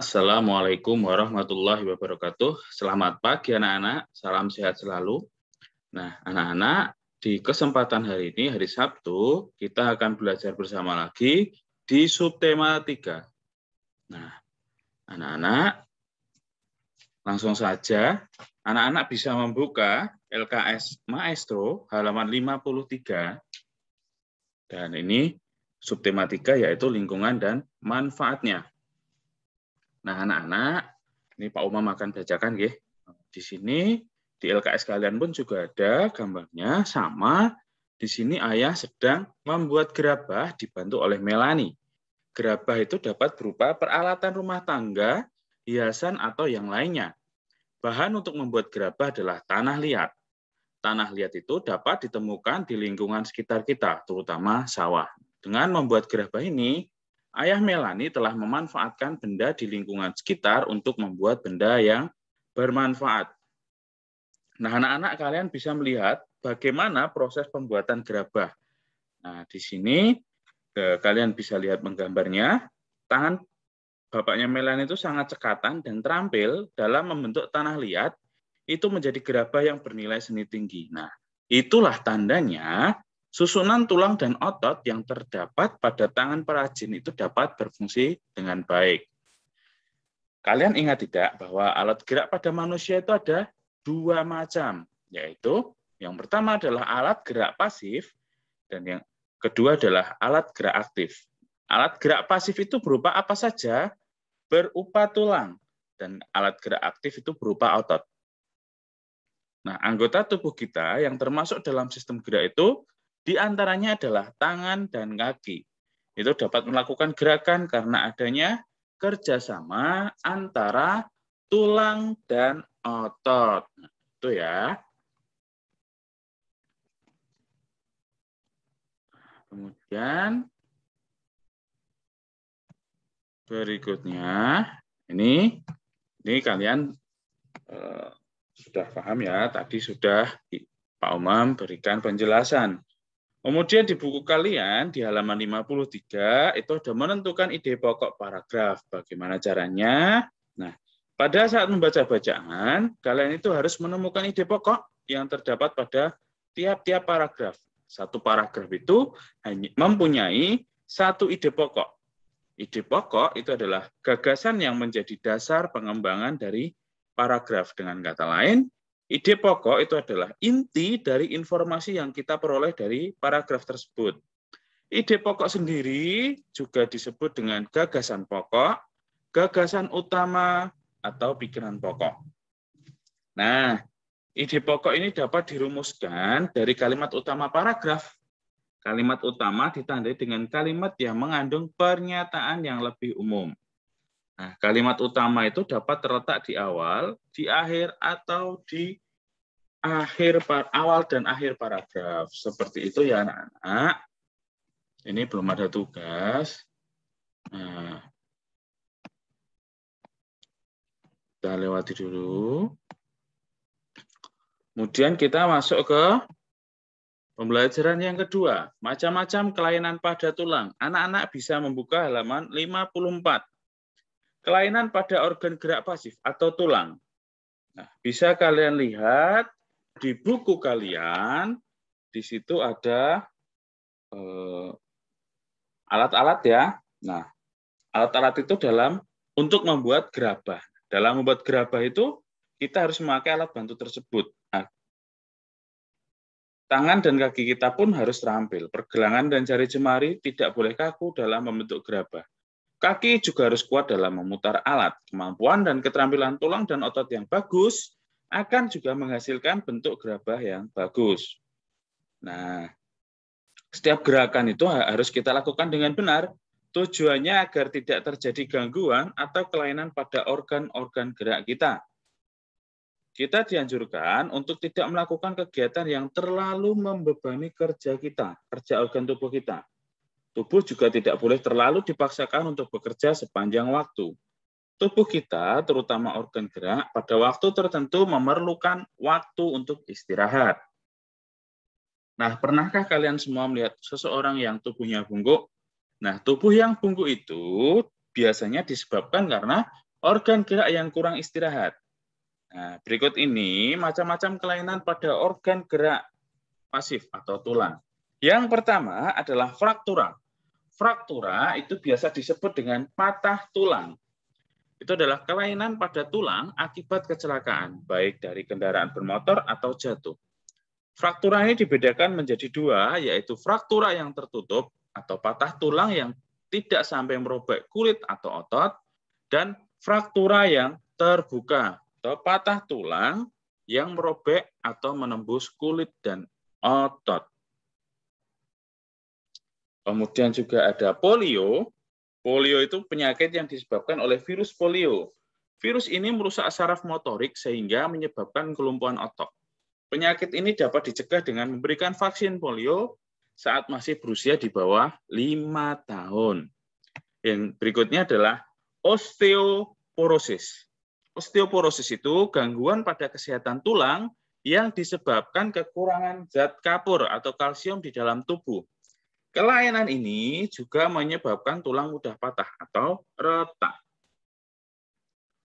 Assalamualaikum warahmatullahi wabarakatuh. Selamat pagi anak-anak, salam sehat selalu. Nah, anak-anak, di kesempatan hari ini, hari Sabtu, kita akan belajar bersama lagi di subtema 3. Nah, anak-anak, langsung saja anak-anak bisa membuka LKS Maestro halaman 53. Dan ini subtema 3 yaitu lingkungan dan manfaatnya. Nah, anak-anak, ini Pak Umam akan bacakan ya. Di sini di LKS kalian pun juga ada gambarnya sama. Di sini ayah sedang membuat gerabah dibantu oleh Melani. Gerabah itu dapat berupa peralatan rumah tangga, hiasan atau yang lainnya. Bahan untuk membuat gerabah adalah tanah liat. Tanah liat itu dapat ditemukan di lingkungan sekitar kita, terutama sawah. Dengan membuat gerabah ini, Ayah Melani telah memanfaatkan benda di lingkungan sekitar untuk membuat benda yang bermanfaat. Nah, anak-anak kalian bisa melihat bagaimana proses pembuatan gerabah. Nah, di sini kalian bisa lihat menggambarnya. Tangan bapaknya Melani itu sangat cekatan dan terampil dalam membentuk tanah liat itu menjadi gerabah yang bernilai seni tinggi. Nah, itulah tandanya Susunan tulang dan otot yang terdapat pada tangan perajin itu dapat berfungsi dengan baik. Kalian ingat tidak bahwa alat gerak pada manusia itu ada dua macam, yaitu yang pertama adalah alat gerak pasif dan yang kedua adalah alat gerak aktif. Alat gerak pasif itu berupa apa saja? Berupa tulang dan alat gerak aktif itu berupa otot. Nah, anggota tubuh kita yang termasuk dalam sistem gerak itu di antaranya adalah tangan dan kaki. Itu dapat melakukan gerakan karena adanya kerjasama antara tulang dan otot. Nah, itu ya. Kemudian berikutnya ini ini kalian e, sudah paham ya tadi sudah Pak Umam berikan penjelasan Kemudian di buku kalian di halaman 53 itu sudah menentukan ide pokok paragraf. Bagaimana caranya? Nah, pada saat membaca bacaan, kalian itu harus menemukan ide pokok yang terdapat pada tiap-tiap paragraf. Satu paragraf itu hanya mempunyai satu ide pokok. Ide pokok itu adalah gagasan yang menjadi dasar pengembangan dari paragraf. Dengan kata lain, Ide pokok itu adalah inti dari informasi yang kita peroleh dari paragraf tersebut. Ide pokok sendiri juga disebut dengan gagasan pokok, gagasan utama, atau pikiran pokok. Nah, ide pokok ini dapat dirumuskan dari kalimat utama paragraf. Kalimat utama ditandai dengan kalimat yang mengandung pernyataan yang lebih umum. Nah, kalimat utama itu dapat terletak di awal, di akhir, atau di akhir awal dan akhir paragraf. Seperti itu ya anak-anak. Ini belum ada tugas. Nah, kita lewati dulu. Kemudian kita masuk ke pembelajaran yang kedua. Macam-macam kelainan pada tulang. Anak-anak bisa membuka halaman 54 kelainan pada organ gerak pasif atau tulang. Nah, bisa kalian lihat di buku kalian, di situ ada eh, alat-alat eh, ya. Nah, alat-alat itu dalam untuk membuat gerabah. Dalam membuat gerabah itu kita harus memakai alat bantu tersebut. Nah, tangan dan kaki kita pun harus terampil. Pergelangan dan jari jemari tidak boleh kaku dalam membentuk gerabah. Kaki juga harus kuat dalam memutar alat. Kemampuan dan keterampilan tulang dan otot yang bagus akan juga menghasilkan bentuk gerabah yang bagus. Nah, setiap gerakan itu harus kita lakukan dengan benar. Tujuannya agar tidak terjadi gangguan atau kelainan pada organ-organ gerak kita. Kita dianjurkan untuk tidak melakukan kegiatan yang terlalu membebani kerja kita, kerja organ tubuh kita Tubuh juga tidak boleh terlalu dipaksakan untuk bekerja sepanjang waktu. Tubuh kita, terutama organ gerak, pada waktu tertentu memerlukan waktu untuk istirahat. Nah, pernahkah kalian semua melihat seseorang yang tubuhnya bungkuk? Nah, tubuh yang bungkuk itu biasanya disebabkan karena organ gerak yang kurang istirahat. Nah, berikut ini macam-macam kelainan pada organ gerak pasif atau tulang. Yang pertama adalah fraktura. Fraktura itu biasa disebut dengan patah tulang. Itu adalah kelainan pada tulang akibat kecelakaan, baik dari kendaraan bermotor atau jatuh. Fraktura ini dibedakan menjadi dua, yaitu fraktura yang tertutup atau patah tulang yang tidak sampai merobek kulit atau otot, dan fraktura yang terbuka atau patah tulang yang merobek atau menembus kulit dan otot. Kemudian juga ada polio. Polio itu penyakit yang disebabkan oleh virus polio. Virus ini merusak saraf motorik sehingga menyebabkan kelumpuhan otot. Penyakit ini dapat dicegah dengan memberikan vaksin polio saat masih berusia di bawah 5 tahun. Yang berikutnya adalah osteoporosis. Osteoporosis itu gangguan pada kesehatan tulang yang disebabkan kekurangan zat kapur atau kalsium di dalam tubuh Kelainan ini juga menyebabkan tulang mudah patah atau retak.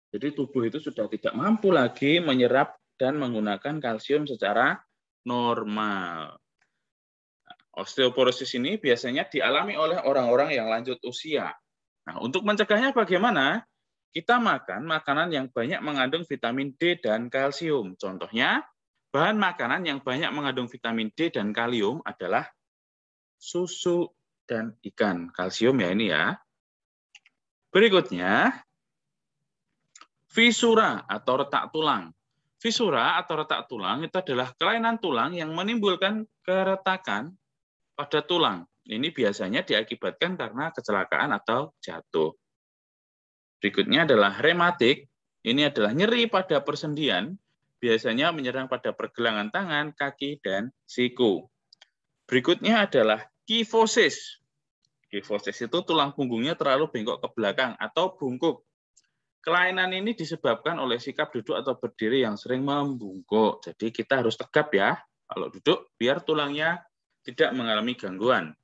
Jadi tubuh itu sudah tidak mampu lagi menyerap dan menggunakan kalsium secara normal. Nah, osteoporosis ini biasanya dialami oleh orang-orang yang lanjut usia. Nah, untuk mencegahnya bagaimana? Kita makan makanan yang banyak mengandung vitamin D dan kalsium. Contohnya, bahan makanan yang banyak mengandung vitamin D dan kalium adalah susu, dan ikan. Kalsium ya ini ya. Berikutnya, fisura atau retak tulang. Fisura atau retak tulang itu adalah kelainan tulang yang menimbulkan keretakan pada tulang. Ini biasanya diakibatkan karena kecelakaan atau jatuh. Berikutnya adalah rematik. Ini adalah nyeri pada persendian, biasanya menyerang pada pergelangan tangan, kaki, dan siku. Berikutnya adalah Kifosis. Kifosis itu tulang punggungnya terlalu bengkok ke belakang atau bungkuk. Kelainan ini disebabkan oleh sikap duduk atau berdiri yang sering membungkuk. Jadi kita harus tegap ya kalau duduk biar tulangnya tidak mengalami gangguan.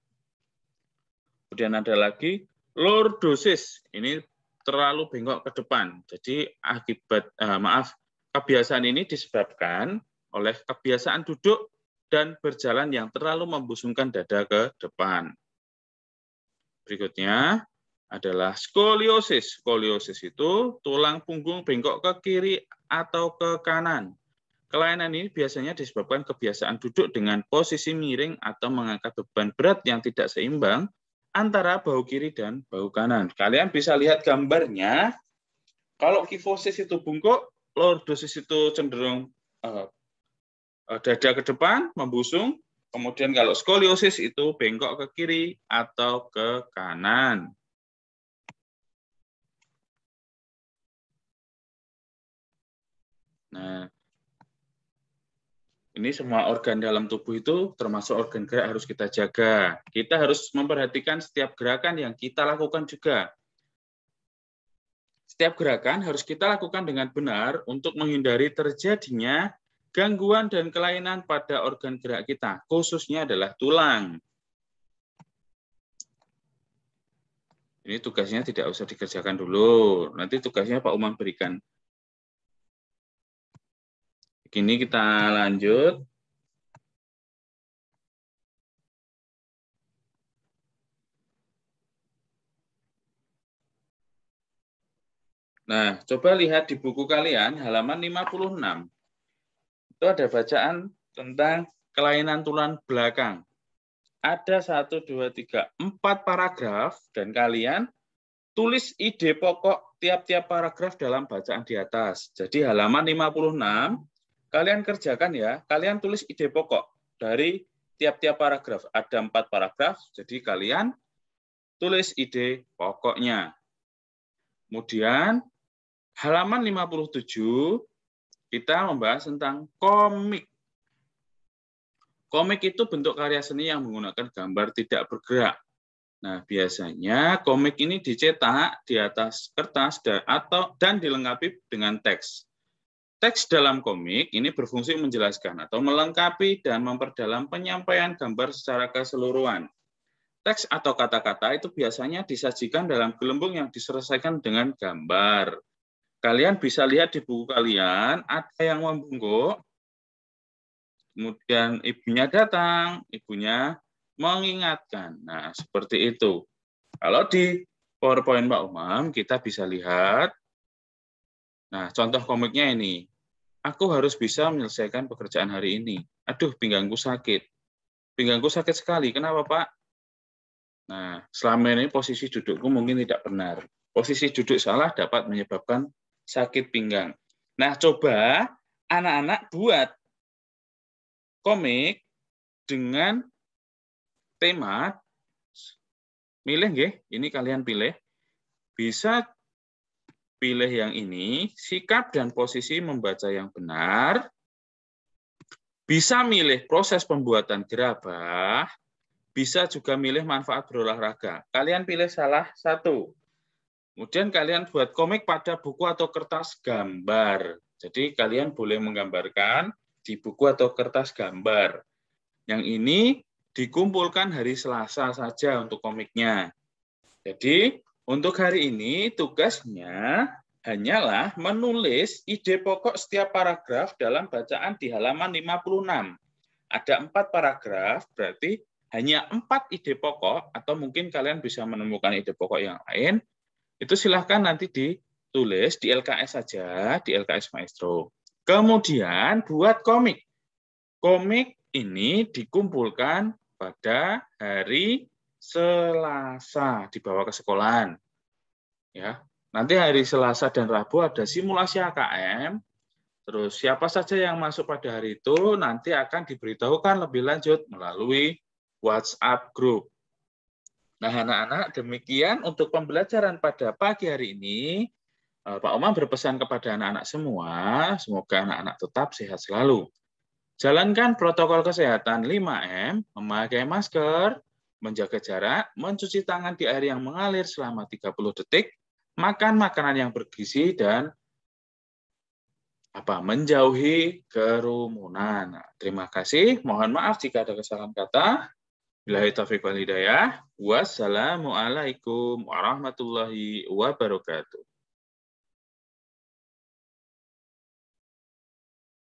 Kemudian ada lagi lordosis. Ini terlalu bengkok ke depan. Jadi akibat eh, maaf kebiasaan ini disebabkan oleh kebiasaan duduk dan berjalan yang terlalu membusungkan dada ke depan. Berikutnya adalah skoliosis. Skoliosis itu tulang punggung bengkok ke kiri atau ke kanan. Kelainan ini biasanya disebabkan kebiasaan duduk dengan posisi miring atau mengangkat beban berat yang tidak seimbang antara bahu kiri dan bahu kanan. Kalian bisa lihat gambarnya. Kalau kifosis itu bungkuk, lordosis itu cenderung eh, Eh, dada ke depan, membusung. Kemudian kalau skoliosis itu bengkok ke kiri atau ke kanan. Nah, ini semua organ dalam tubuh itu termasuk organ gerak harus kita jaga. Kita harus memperhatikan setiap gerakan yang kita lakukan juga. Setiap gerakan harus kita lakukan dengan benar untuk menghindari terjadinya gangguan dan kelainan pada organ gerak kita, khususnya adalah tulang. Ini tugasnya tidak usah dikerjakan dulu. Nanti tugasnya Pak Umam berikan. Kini kita lanjut. Nah, coba lihat di buku kalian halaman 56 itu ada bacaan tentang kelainan tulang belakang. Ada satu dua tiga empat paragraf, dan kalian tulis ide pokok tiap-tiap paragraf dalam bacaan di atas. Jadi halaman 56, kalian kerjakan ya, kalian tulis ide pokok dari tiap-tiap paragraf. Ada empat paragraf, jadi kalian tulis ide pokoknya. Kemudian halaman 57 kita membahas tentang komik. Komik itu bentuk karya seni yang menggunakan gambar tidak bergerak. Nah, biasanya komik ini dicetak di atas kertas dan, atau dan dilengkapi dengan teks. Teks dalam komik ini berfungsi menjelaskan atau melengkapi dan memperdalam penyampaian gambar secara keseluruhan. Teks atau kata-kata itu biasanya disajikan dalam gelembung yang diselesaikan dengan gambar. Kalian bisa lihat di buku kalian, ada yang membungkuk, kemudian ibunya datang, ibunya mengingatkan. Nah, seperti itu. Kalau di PowerPoint Pak Umam, kita bisa lihat. Nah, contoh komiknya ini. Aku harus bisa menyelesaikan pekerjaan hari ini. Aduh, pinggangku sakit. Pinggangku sakit sekali. Kenapa, Pak? Nah, selama ini posisi dudukku mungkin tidak benar. Posisi duduk salah dapat menyebabkan sakit pinggang. Nah, coba anak-anak buat komik dengan tema milih nggih, ini kalian pilih. Bisa pilih yang ini, sikap dan posisi membaca yang benar. Bisa milih proses pembuatan gerabah, bisa juga milih manfaat berolahraga. Kalian pilih salah satu. Kemudian kalian buat komik pada buku atau kertas gambar. Jadi kalian boleh menggambarkan di buku atau kertas gambar. Yang ini dikumpulkan hari Selasa saja untuk komiknya. Jadi untuk hari ini tugasnya hanyalah menulis ide pokok setiap paragraf dalam bacaan di halaman 56. Ada empat paragraf, berarti hanya empat ide pokok, atau mungkin kalian bisa menemukan ide pokok yang lain, itu silahkan nanti ditulis di LKS saja, di LKS Maestro. Kemudian buat komik. Komik ini dikumpulkan pada hari Selasa dibawa ke sekolahan. Ya. Nanti hari Selasa dan Rabu ada simulasi AKM. Terus siapa saja yang masuk pada hari itu nanti akan diberitahukan lebih lanjut melalui WhatsApp group. Nah, anak-anak, demikian untuk pembelajaran pada pagi hari ini. Eh, Pak Oma berpesan kepada anak-anak semua, semoga anak-anak tetap sehat selalu. Jalankan protokol kesehatan 5M, memakai masker, menjaga jarak, mencuci tangan di air yang mengalir selama 30 detik, makan makanan yang bergizi, dan apa menjauhi kerumunan. terima kasih. Mohon maaf jika ada kesalahan kata. Bilahi taufiq wal hidayah. Wassalamualaikum warahmatullahi wabarakatuh.